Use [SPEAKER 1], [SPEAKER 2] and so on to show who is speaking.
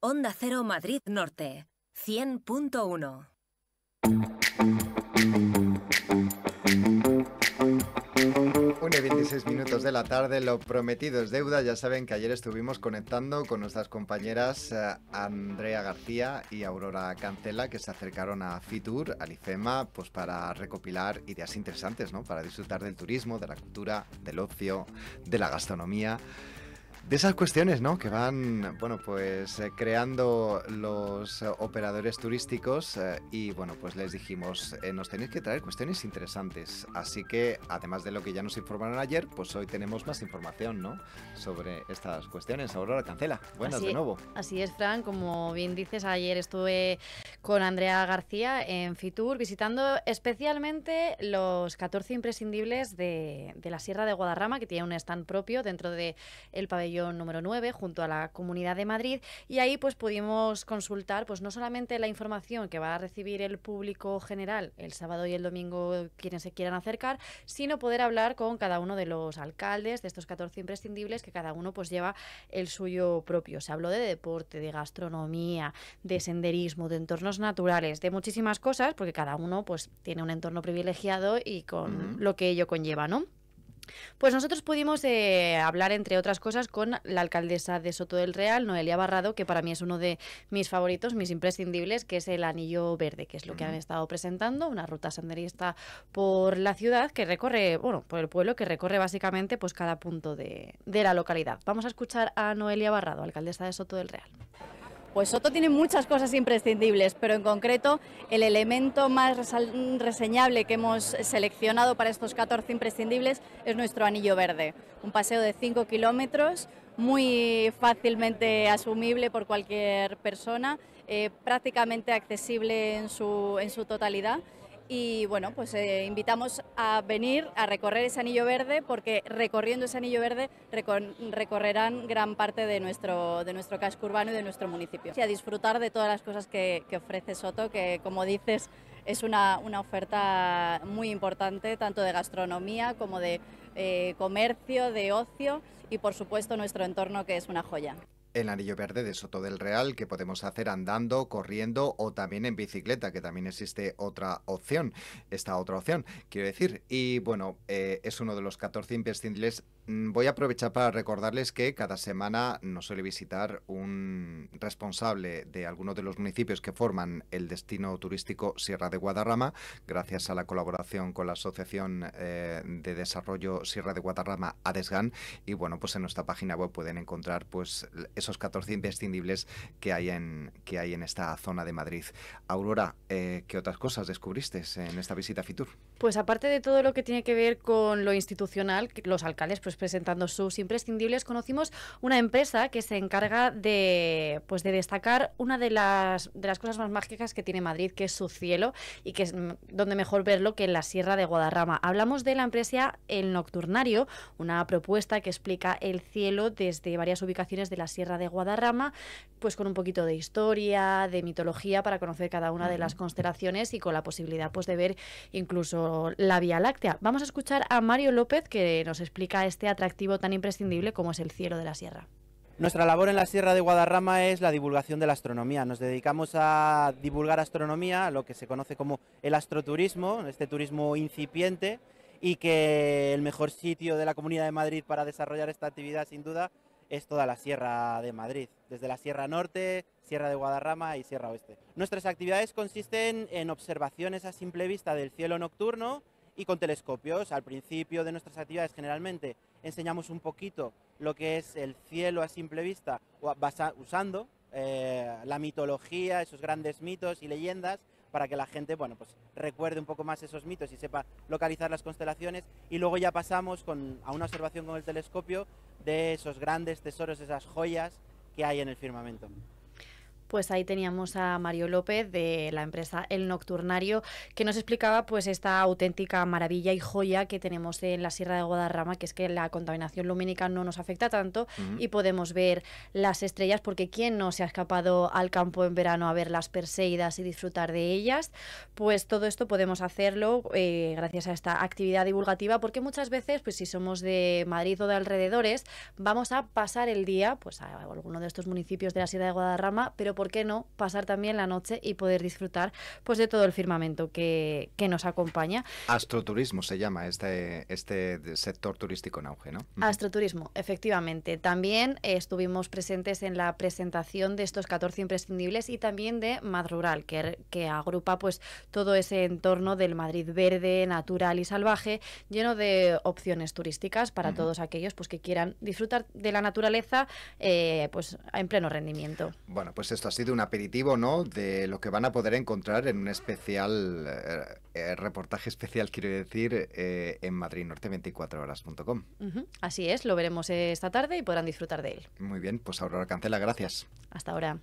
[SPEAKER 1] Onda Cero Madrid Norte, 100.1. Una 26 minutos de la tarde, lo prometido es deuda. Ya saben que ayer estuvimos conectando con nuestras compañeras eh, Andrea García y Aurora Cancela, que se acercaron a Fitur, al IFEMA, pues para recopilar ideas interesantes, ¿no? Para disfrutar del turismo, de la cultura, del ocio, de la gastronomía de esas cuestiones, ¿no? Que van, bueno, pues eh, creando los eh, operadores turísticos eh, y, bueno, pues les dijimos, nos tenéis que traer cuestiones interesantes. Así que, además de lo que ya nos informaron ayer, pues hoy tenemos más información, ¿no? Sobre estas cuestiones. Aurora Cancela, buenas de nuevo.
[SPEAKER 2] Así es, Fran. Como bien dices, ayer estuve con Andrea García en Fitur visitando especialmente los 14 imprescindibles de, la Sierra de Guadarrama, que tiene un stand propio dentro del el pabellón número 9 junto a la Comunidad de Madrid y ahí pues pudimos consultar pues no solamente la información que va a recibir el público general el sábado y el domingo quienes se quieran acercar, sino poder hablar con cada uno de los alcaldes de estos 14 imprescindibles que cada uno pues lleva el suyo propio. Se habló de deporte, de gastronomía, de senderismo, de entornos naturales, de muchísimas cosas porque cada uno pues tiene un entorno privilegiado y con lo que ello conlleva, ¿no? Pues nosotros pudimos eh, hablar, entre otras cosas, con la alcaldesa de Soto del Real, Noelia Barrado, que para mí es uno de mis favoritos, mis imprescindibles, que es el Anillo Verde, que es lo que han estado presentando, una ruta senderista por la ciudad que recorre, bueno, por el pueblo, que recorre básicamente pues cada punto de, de la localidad. Vamos a escuchar a Noelia Barrado, alcaldesa de Soto del Real. Pues Soto tiene muchas cosas imprescindibles, pero en concreto el elemento más reseñable que hemos seleccionado para estos 14 imprescindibles es nuestro anillo verde, un paseo de 5 kilómetros muy fácilmente asumible por cualquier persona, eh, prácticamente accesible en su totalidad y bueno, pues eh, invitamos a venir a recorrer ese anillo verde porque recorriendo ese anillo verde recorrerán gran parte de nuestro, de nuestro casco urbano y de nuestro municipio. Y a disfrutar de todas las cosas que, ofrece Soto, que como dices es una, oferta muy importante, tanto de gastronomía como de eh, comercio, de ocio y por supuesto nuestro entorno que es una joya
[SPEAKER 1] el anillo verde de Soto del Real que podemos hacer andando, corriendo o también en bicicleta, que también existe otra opción, esta otra opción, quiero decir. Y bueno, eh, es uno de los 14 imprescindibles Mm, voy a aprovechar para recordarles que cada semana nos suele visitar un responsable de alguno de los municipios que forman el destino turístico Sierra de Guadarrama, gracias a la colaboración con la Asociación eh, de Desarrollo Sierra de Guadarrama, ADESGAN. Y bueno, pues en nuestra página web pueden encontrar pues esos 14 imprescindibles que hay en, que hay en esta zona de Madrid. Aurora, eh, ¿qué otras cosas descubriste en esta visita Fitur?
[SPEAKER 2] Pues aparte de todo lo que tiene que ver con lo institucional, los alcaldes pues presentando sus imprescindibles, conocimos una empresa que se encarga de, pues, de destacar una de las, de las cosas más mágicas que tiene Madrid, que es su cielo y que es mm, donde mejor verlo que en la Sierra de Guadarrama. Hablamos de la empresa El Nocturnario, una propuesta que explica el cielo desde varias ubicaciones de la Sierra de Guadarrama, pues con un poquito de historia, de mitología para conocer cada una de las constelaciones y con la posibilidad pues de ver incluso la Vía Láctea. Vamos a escuchar a Mario López que nos explica este atractivo tan imprescindible como es el cielo de la sierra.
[SPEAKER 3] Nuestra labor en la Sierra de Guadarrama es la divulgación de la astronomía. Nos dedicamos a divulgar astronomía, lo que se conoce como el astroturismo, este turismo incipiente, y que el mejor sitio de la Comunidad de Madrid para desarrollar esta actividad, sin duda, es toda la Sierra de Madrid, desde la Sierra Norte, Sierra de Guadarrama y Sierra Oeste. Nuestras actividades consisten en observaciones a simple vista del cielo nocturno, y con telescopios. Al principio de nuestras actividades generalmente enseñamos un poquito lo que es el cielo a simple vista usando eh, la mitología, esos grandes mitos y leyendas para que la gente bueno, pues, recuerde un poco más esos mitos y sepa localizar las constelaciones y luego ya pasamos a una observación con el telescopio de esos grandes tesoros, esas joyas que hay en el firmamento
[SPEAKER 2] pues ahí teníamos a Mario López de la empresa El Nocturnario que nos explicaba pues esta auténtica maravilla y joya que tenemos en la Sierra de Guadarrama, que es que la contaminación lumínica no nos afecta tanto y podemos ver las estrellas porque quién no se ha escapado al campo en verano a ver las Perseidas y disfrutar de ellas, pues todo esto podemos hacerlo eh, gracias a esta actividad divulgativa porque muchas veces pues si somos de Madrid o de alrededores vamos a pasar el día pues a alguno de estos municipios de la Sierra de Guadarrama, pero ¿por qué no? Pasar también la noche y poder disfrutar pues de todo el firmamento que, que nos acompaña.
[SPEAKER 1] Astroturismo se llama este, este sector turístico en auge, ¿no?
[SPEAKER 2] Astroturismo, efectivamente. También estuvimos presentes en la presentación de estos 14 imprescindibles y también de Mad Rural, que, que agrupa pues todo ese entorno del Madrid verde, natural y salvaje, lleno de opciones turísticas para todos aquellos pues que quieran disfrutar de la naturaleza eh, pues en pleno rendimiento.
[SPEAKER 1] Bueno, pues esto ha sido un aperitivo, ¿no? De lo que van a poder encontrar en un especial, eh, eh, reportaje especial, quiero decir, eh, en madridnorte24horas.com.
[SPEAKER 2] Así es, lo veremos esta tarde y podrán disfrutar de él.
[SPEAKER 1] Muy bien, pues Aurora Cancela, gracias.
[SPEAKER 2] Hasta ahora.